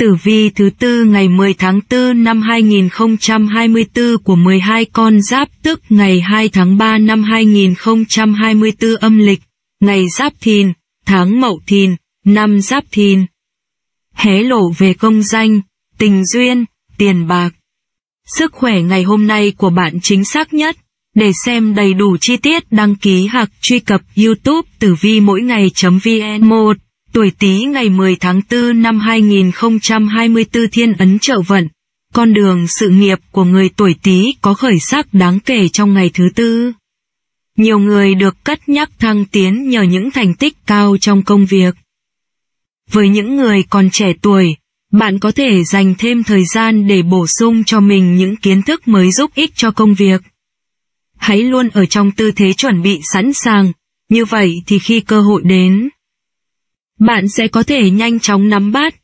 Tử vi thứ tư ngày 10 tháng 4 năm 2024 của 12 con giáp tức ngày 2 tháng 3 năm 2024 âm lịch, ngày giáp thìn, tháng mậu thìn, năm giáp thìn. Hé lộ về công danh, tình duyên, tiền bạc. Sức khỏe ngày hôm nay của bạn chính xác nhất. Để xem đầy đủ chi tiết đăng ký hoặc truy cập youtube tử vi mỗi ngày.vn1. Tuổi Tý ngày 10 tháng 4 năm 2024 Thiên ấn trợ vận. Con đường sự nghiệp của người tuổi Tý có khởi sắc đáng kể trong ngày thứ tư. Nhiều người được cất nhắc thăng tiến nhờ những thành tích cao trong công việc. Với những người còn trẻ tuổi, bạn có thể dành thêm thời gian để bổ sung cho mình những kiến thức mới giúp ích cho công việc. Hãy luôn ở trong tư thế chuẩn bị sẵn sàng, như vậy thì khi cơ hội đến bạn sẽ có thể nhanh chóng nắm bắt.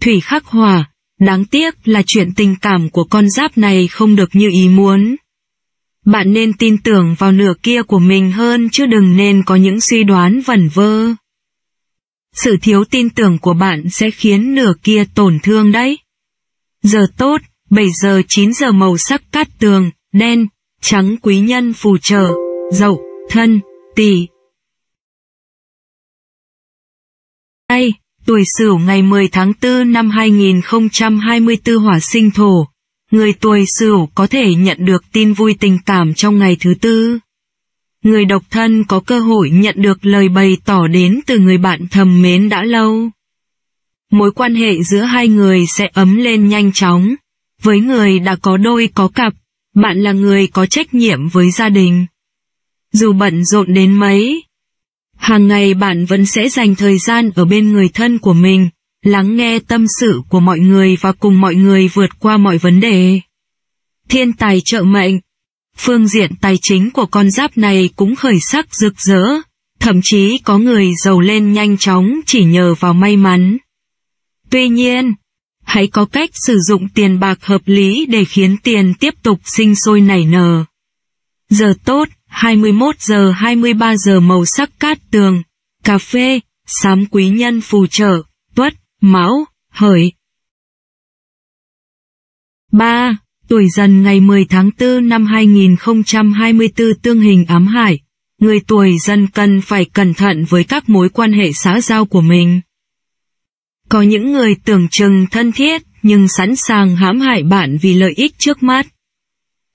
Thủy khắc hỏa, đáng tiếc là chuyện tình cảm của con giáp này không được như ý muốn. Bạn nên tin tưởng vào nửa kia của mình hơn chứ đừng nên có những suy đoán vẩn vơ. Sự thiếu tin tưởng của bạn sẽ khiến nửa kia tổn thương đấy. Giờ tốt, 7 giờ 9 giờ màu sắc cát tường, đen, trắng quý nhân phù trợ, dậu, thân, tỷ. Tay, tuổi Sửu ngày 10 tháng 4 năm 2024 hỏa sinh thổ. Người tuổi Sửu có thể nhận được tin vui tình cảm trong ngày thứ tư. Người độc thân có cơ hội nhận được lời bày tỏ đến từ người bạn thầm mến đã lâu. Mối quan hệ giữa hai người sẽ ấm lên nhanh chóng. Với người đã có đôi có cặp, bạn là người có trách nhiệm với gia đình. Dù bận rộn đến mấy, Hàng ngày bạn vẫn sẽ dành thời gian ở bên người thân của mình, lắng nghe tâm sự của mọi người và cùng mọi người vượt qua mọi vấn đề. Thiên tài trợ mệnh Phương diện tài chính của con giáp này cũng khởi sắc rực rỡ, thậm chí có người giàu lên nhanh chóng chỉ nhờ vào may mắn. Tuy nhiên, hãy có cách sử dụng tiền bạc hợp lý để khiến tiền tiếp tục sinh sôi nảy nở. Giờ tốt 21 giờ 23 giờ màu sắc cát tường, cà phê, sám quý nhân phù trợ, tuất, máu, hợi 3. Tuổi dần ngày 10 tháng 4 năm 2024 tương hình ám hải. Người tuổi dần cần phải cẩn thận với các mối quan hệ xã giao của mình. Có những người tưởng chừng thân thiết nhưng sẵn sàng hãm hại bạn vì lợi ích trước mắt.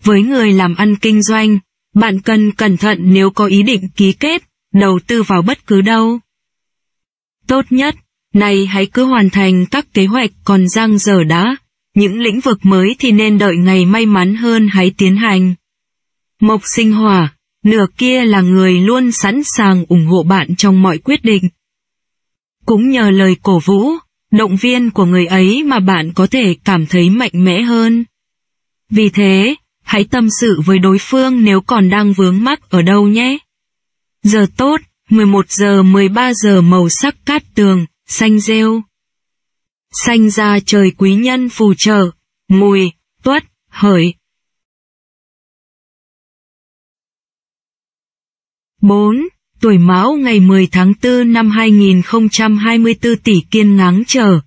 Với người làm ăn kinh doanh, bạn cần cẩn thận nếu có ý định ký kết, đầu tư vào bất cứ đâu. Tốt nhất, này hãy cứ hoàn thành các kế hoạch còn dang dở đã, những lĩnh vực mới thì nên đợi ngày may mắn hơn hãy tiến hành. Mộc sinh hỏa, nửa kia là người luôn sẵn sàng ủng hộ bạn trong mọi quyết định. Cũng nhờ lời cổ vũ, động viên của người ấy mà bạn có thể cảm thấy mạnh mẽ hơn. Vì thế, hãy tâm sự với đối phương nếu còn đang vướng mắc ở đâu nhé. Giờ tốt, 11 giờ 13 giờ màu sắc cát tường, xanh rêu. Xanh ra trời quý nhân phù trợ, mùi, tuất, hợi. 4. Tuổi Mão ngày 10 tháng 4 năm 2024 tỷ kiên ngáng chờ.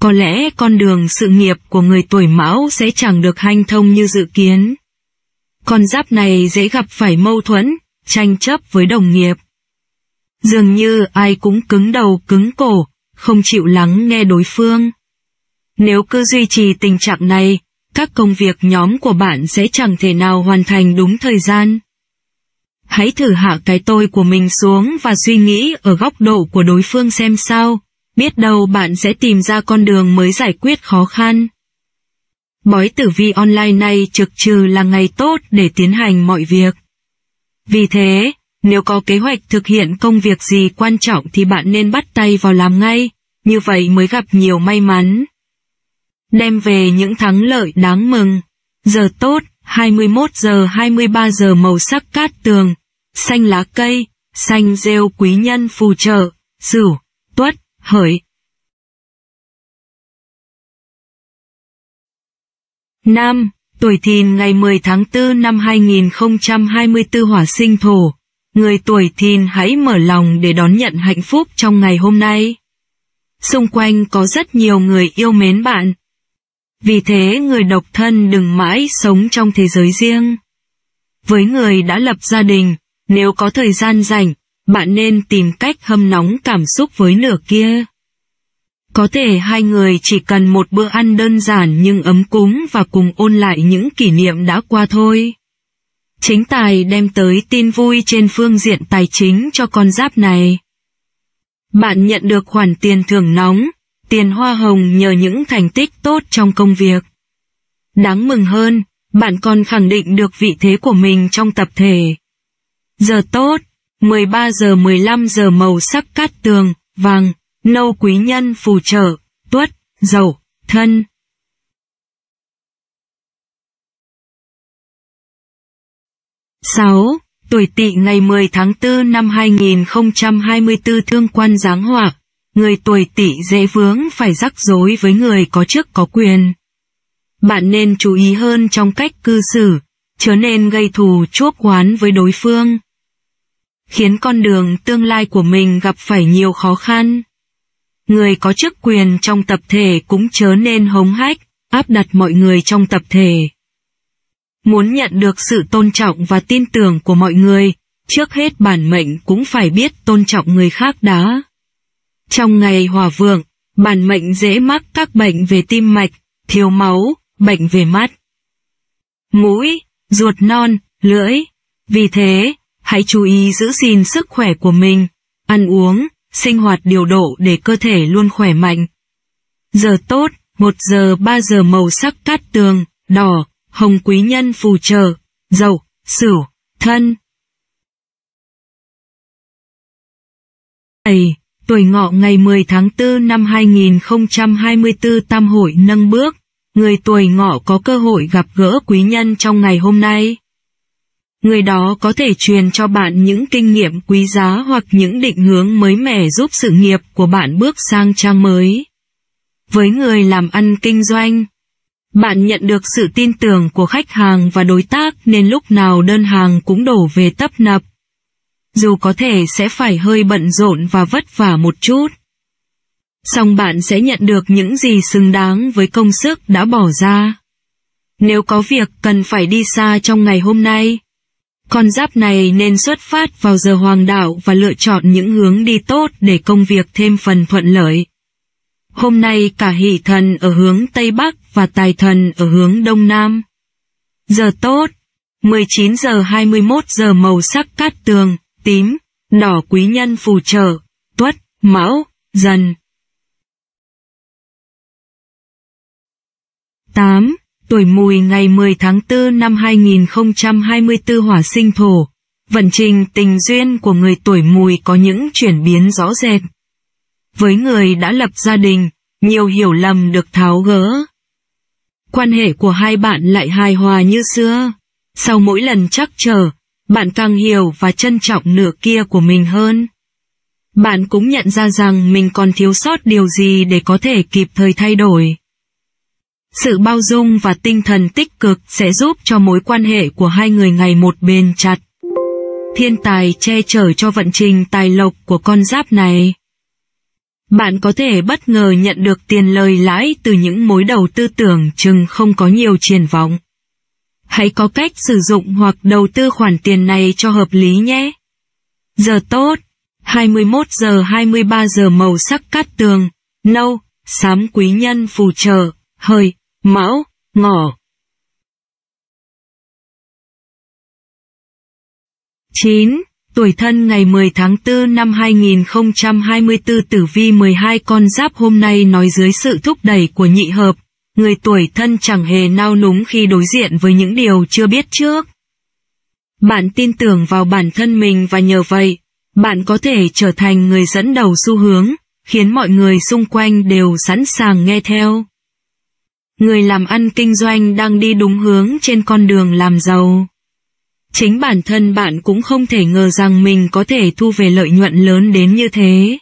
Có lẽ con đường sự nghiệp của người tuổi Mão sẽ chẳng được hanh thông như dự kiến con giáp này dễ gặp phải mâu thuẫn, tranh chấp với đồng nghiệp. Dường như ai cũng cứng đầu cứng cổ, không chịu lắng nghe đối phương. Nếu cứ duy trì tình trạng này, các công việc nhóm của bạn sẽ chẳng thể nào hoàn thành đúng thời gian. Hãy thử hạ cái tôi của mình xuống và suy nghĩ ở góc độ của đối phương xem sao, biết đâu bạn sẽ tìm ra con đường mới giải quyết khó khăn. Bói tử vi online này trực trừ là ngày tốt để tiến hành mọi việc. Vì thế, nếu có kế hoạch thực hiện công việc gì quan trọng thì bạn nên bắt tay vào làm ngay, như vậy mới gặp nhiều may mắn. Đem về những thắng lợi đáng mừng. Giờ tốt, 21 giờ 23 giờ màu sắc cát tường, xanh lá cây, xanh rêu quý nhân phù trợ, sửu, tuất, hợi. Nam, tuổi thìn ngày 10 tháng 4 năm 2024 hỏa sinh thổ. Người tuổi thìn hãy mở lòng để đón nhận hạnh phúc trong ngày hôm nay. Xung quanh có rất nhiều người yêu mến bạn. Vì thế người độc thân đừng mãi sống trong thế giới riêng. Với người đã lập gia đình, nếu có thời gian rảnh, bạn nên tìm cách hâm nóng cảm xúc với nửa kia. Có thể hai người chỉ cần một bữa ăn đơn giản nhưng ấm cúng và cùng ôn lại những kỷ niệm đã qua thôi. Chính tài đem tới tin vui trên phương diện tài chính cho con giáp này. Bạn nhận được khoản tiền thưởng nóng, tiền hoa hồng nhờ những thành tích tốt trong công việc. Đáng mừng hơn, bạn còn khẳng định được vị thế của mình trong tập thể. Giờ tốt, 13 giờ 15 giờ màu sắc cát tường, vàng, nâu quý nhân phù trợ, tuất, dậu, thân. sáu Tuổi Tỵ ngày 10 tháng 4 năm 2024 thương quan giáng hỏa, người tuổi Tỵ dễ vướng phải rắc rối với người có chức có quyền. Bạn nên chú ý hơn trong cách cư xử, chớ nên gây thù chuốc oán với đối phương khiến con đường tương lai của mình gặp phải nhiều khó khăn người có chức quyền trong tập thể cũng chớ nên hống hách, áp đặt mọi người trong tập thể. Muốn nhận được sự tôn trọng và tin tưởng của mọi người, trước hết bản mệnh cũng phải biết tôn trọng người khác đã. Trong ngày hòa vượng, bản mệnh dễ mắc các bệnh về tim mạch, thiếu máu, bệnh về mắt, mũi, ruột non, lưỡi. Vì thế, hãy chú ý giữ gìn sức khỏe của mình, ăn uống, sinh hoạt điều độ để cơ thể luôn khỏe mạnh. Giờ tốt, 1 giờ 3 giờ màu sắc cát tường, đỏ, hồng quý nhân phù trợ, dậu, sửu, thân. Ấy, tuổi ngọ ngày 10 tháng 4 năm 2024 tam hội nâng bước, người tuổi ngọ có cơ hội gặp gỡ quý nhân trong ngày hôm nay. Người đó có thể truyền cho bạn những kinh nghiệm quý giá hoặc những định hướng mới mẻ giúp sự nghiệp của bạn bước sang trang mới. Với người làm ăn kinh doanh, bạn nhận được sự tin tưởng của khách hàng và đối tác nên lúc nào đơn hàng cũng đổ về tấp nập. Dù có thể sẽ phải hơi bận rộn và vất vả một chút. Song bạn sẽ nhận được những gì xứng đáng với công sức đã bỏ ra. Nếu có việc cần phải đi xa trong ngày hôm nay, con giáp này nên xuất phát vào giờ hoàng đạo và lựa chọn những hướng đi tốt để công việc thêm phần thuận lợi. Hôm nay cả hỷ thần ở hướng Tây Bắc và tài thần ở hướng Đông Nam. Giờ tốt, 19 giờ 21 giờ màu sắc cát tường, tím, đỏ quý nhân phù trợ, tuất, mão, dần. 8 tuổi mùi ngày 10 tháng 4 năm 2024 hỏa sinh thổ, vận trình tình duyên của người tuổi mùi có những chuyển biến rõ rệt. Với người đã lập gia đình, nhiều hiểu lầm được tháo gỡ. Quan hệ của hai bạn lại hài hòa như xưa. Sau mỗi lần chắc chờ, bạn càng hiểu và trân trọng nửa kia của mình hơn. Bạn cũng nhận ra rằng mình còn thiếu sót điều gì để có thể kịp thời thay đổi. Sự bao dung và tinh thần tích cực sẽ giúp cho mối quan hệ của hai người ngày một bền chặt. Thiên tài che chở cho vận trình tài lộc của con giáp này. Bạn có thể bất ngờ nhận được tiền lời lãi từ những mối đầu tư tưởng chừng không có nhiều triển vọng. Hãy có cách sử dụng hoặc đầu tư khoản tiền này cho hợp lý nhé. Giờ tốt, 21 giờ 23 giờ màu sắc cát tường, nâu, xám quý nhân phù trợ, hơi. Mão, ngọ. chín Tuổi thân ngày 10 tháng 4 năm 2024 tử vi 12 con giáp hôm nay nói dưới sự thúc đẩy của nhị hợp, người tuổi thân chẳng hề nao núng khi đối diện với những điều chưa biết trước. Bạn tin tưởng vào bản thân mình và nhờ vậy, bạn có thể trở thành người dẫn đầu xu hướng, khiến mọi người xung quanh đều sẵn sàng nghe theo người làm ăn kinh doanh đang đi đúng hướng trên con đường làm giàu. Chính bản thân bạn cũng không thể ngờ rằng mình có thể thu về lợi nhuận lớn đến như thế.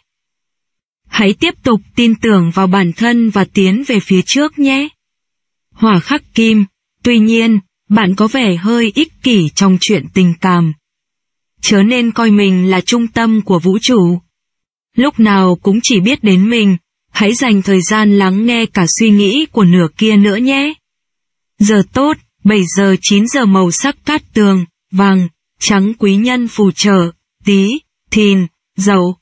Hãy tiếp tục tin tưởng vào bản thân và tiến về phía trước nhé. Hỏa khắc kim, tuy nhiên, bạn có vẻ hơi ích kỷ trong chuyện tình cảm. Chớ nên coi mình là trung tâm của vũ trụ. Lúc nào cũng chỉ biết đến mình, Hãy dành thời gian lắng nghe cả suy nghĩ của nửa kia nữa nhé. Giờ tốt, 7 giờ 9 giờ màu sắc cát tường, vàng, trắng quý nhân phù trợ, tí, thìn, dậu.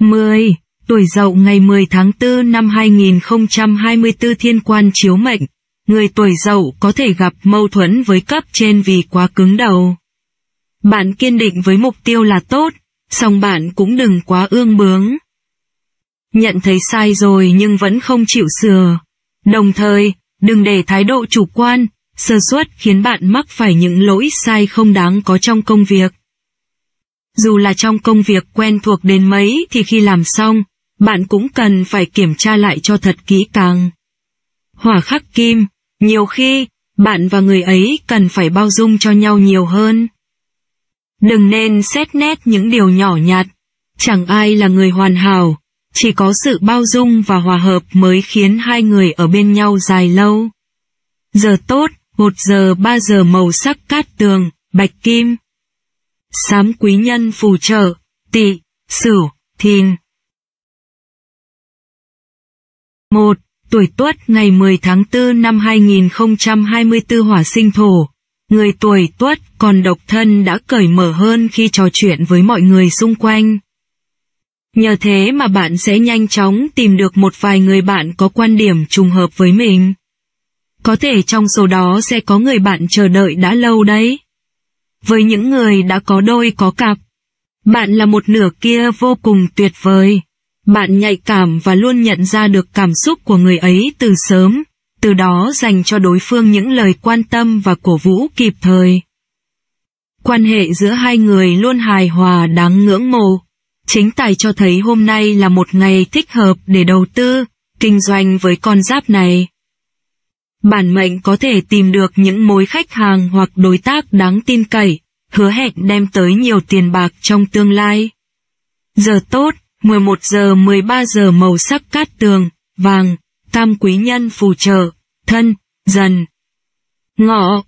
10. Tuổi dậu ngày 10 tháng 4 năm 2024 thiên quan chiếu mệnh, người tuổi dậu có thể gặp mâu thuẫn với cấp trên vì quá cứng đầu. Bạn kiên định với mục tiêu là tốt, song bạn cũng đừng quá ương bướng. Nhận thấy sai rồi nhưng vẫn không chịu sửa. Đồng thời, đừng để thái độ chủ quan, sơ suất khiến bạn mắc phải những lỗi sai không đáng có trong công việc. Dù là trong công việc quen thuộc đến mấy thì khi làm xong, bạn cũng cần phải kiểm tra lại cho thật kỹ càng. Hỏa khắc kim, nhiều khi, bạn và người ấy cần phải bao dung cho nhau nhiều hơn. Đừng nên xét nét những điều nhỏ nhặt, chẳng ai là người hoàn hảo, chỉ có sự bao dung và hòa hợp mới khiến hai người ở bên nhau dài lâu. Giờ tốt, 1 giờ 3 giờ màu sắc cát tường, bạch kim. Sám quý nhân phù trợ, tỵ, sửu, thìn. 1. Tuổi Tuất ngày 10 tháng 4 năm 2024 Hỏa sinh thổ, Người tuổi tuất còn độc thân đã cởi mở hơn khi trò chuyện với mọi người xung quanh. Nhờ thế mà bạn sẽ nhanh chóng tìm được một vài người bạn có quan điểm trùng hợp với mình. Có thể trong số đó sẽ có người bạn chờ đợi đã lâu đấy. Với những người đã có đôi có cặp, bạn là một nửa kia vô cùng tuyệt vời. Bạn nhạy cảm và luôn nhận ra được cảm xúc của người ấy từ sớm từ đó dành cho đối phương những lời quan tâm và cổ vũ kịp thời. Quan hệ giữa hai người luôn hài hòa đáng ngưỡng mộ. Chính tài cho thấy hôm nay là một ngày thích hợp để đầu tư, kinh doanh với con giáp này. Bản mệnh có thể tìm được những mối khách hàng hoặc đối tác đáng tin cậy, hứa hẹn đem tới nhiều tiền bạc trong tương lai. Giờ tốt, 11 giờ 13 giờ màu sắc cát tường, vàng, tam quý nhân phù trợ, thân, dần. Ngọ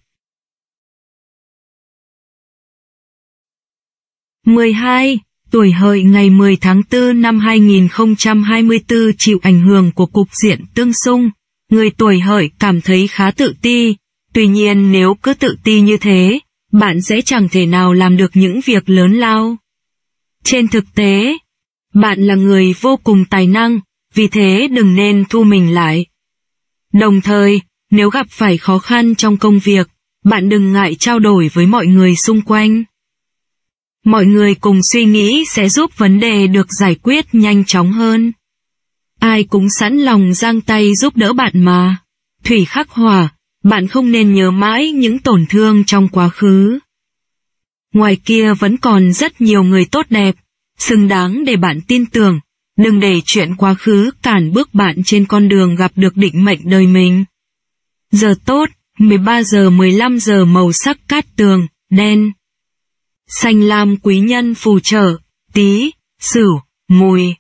12. Tuổi hợi ngày 10 tháng 4 năm 2024 chịu ảnh hưởng của cục diện tương xung, người tuổi hợi cảm thấy khá tự ti, tuy nhiên nếu cứ tự ti như thế, bạn sẽ chẳng thể nào làm được những việc lớn lao. Trên thực tế, bạn là người vô cùng tài năng, vì thế đừng nên thu mình lại. Đồng thời, nếu gặp phải khó khăn trong công việc, bạn đừng ngại trao đổi với mọi người xung quanh. Mọi người cùng suy nghĩ sẽ giúp vấn đề được giải quyết nhanh chóng hơn. Ai cũng sẵn lòng giang tay giúp đỡ bạn mà. Thủy khắc hòa, bạn không nên nhớ mãi những tổn thương trong quá khứ. Ngoài kia vẫn còn rất nhiều người tốt đẹp, xứng đáng để bạn tin tưởng, Đừng để chuyện quá khứ cản bước bạn trên con đường gặp được định mệnh đời mình. Giờ tốt, 13 giờ 15 giờ màu sắc cát tường, đen. Xanh lam quý nhân phù trợ, tí, sửu, mùi.